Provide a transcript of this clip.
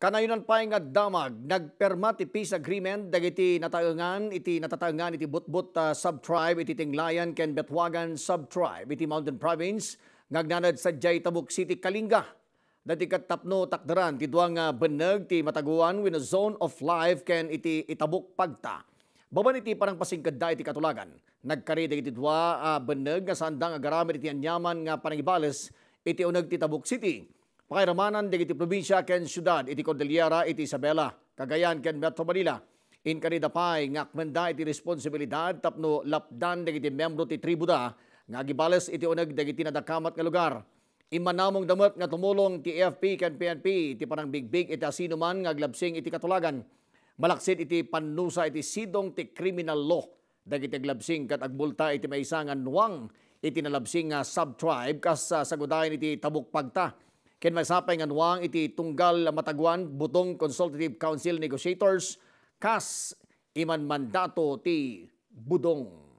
Kanayunan paing at damag, nagperma ti peace agreement, dagiti nataangan, iti natataangan, iti butbut uh, sub-tribe, iti Tinglayan, ken Betwagan sub-tribe, iti Mountain Province, ngagnanad sa Jay Tabuk City, Kalinga. Dati katapno takdaran, ti duwang uh, ah, beneg, ti mataguan, win a zone of life, ken iti itabuk pagta. Baban iti parang pasingkada iti katulagan. Nagkari dagiti duwa uh, ah, beneg, nga sandang agaramit iti anyaman nga panagibales, iti unag ti Tabuk City Pairamanan digiti probinsya ken syudad iti Cordillera iti Isabela, Cagayan ken Metro Manila. In kanidapay ngakmenda iti responsibilidad tapno lapdan digiti membro ti tribo da nga gibales iti uneg dagiti nadakamat nga lugar. Imanamong damot nga tumulong ti AFP ken PNP iti parang panangbigbig iti asino man nga glabsing iti katulagan. Malaksid iti pannusa iti sidong ti criminal law dagiti glabsing kat agbulta iti maisangan nuang iti nalabsing nga subtribe kas sa ah, sagudayan iti tabukpagta Ken maysapay nga nuwang iti tunggal matagwan butong Consultative Council Negotiators kas iman mandato ti budong.